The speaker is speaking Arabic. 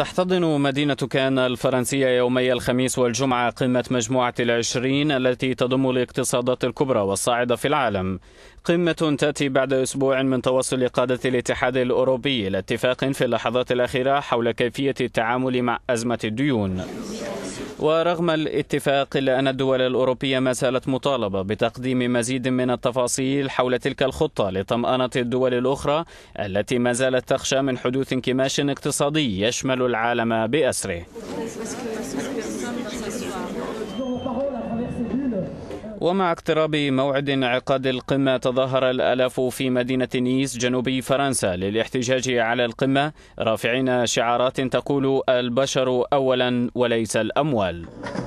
تحتضن مدينة كان الفرنسية يومي الخميس والجمعة قمة مجموعة العشرين التي تضم الاقتصادات الكبرى والصاعدة في العالم قمة تأتي بعد أسبوع من توصل قادة الاتحاد الأوروبي لاتفاق في اللحظات الأخيرة حول كيفية التعامل مع أزمة الديون ورغم الاتفاق إلا أن الدول الأوروبية ما زالت مطالبة بتقديم مزيد من التفاصيل حول تلك الخطة لطمأنة الدول الأخرى التي ما زالت تخشى من حدوث انكماش اقتصادي يشمل العالم بأسره ومع اقتراب موعد انعقاد القمة تظاهر الألاف في مدينة نيس جنوب فرنسا للاحتجاج على القمة رافعين شعارات تقول البشر أولا وليس الأموال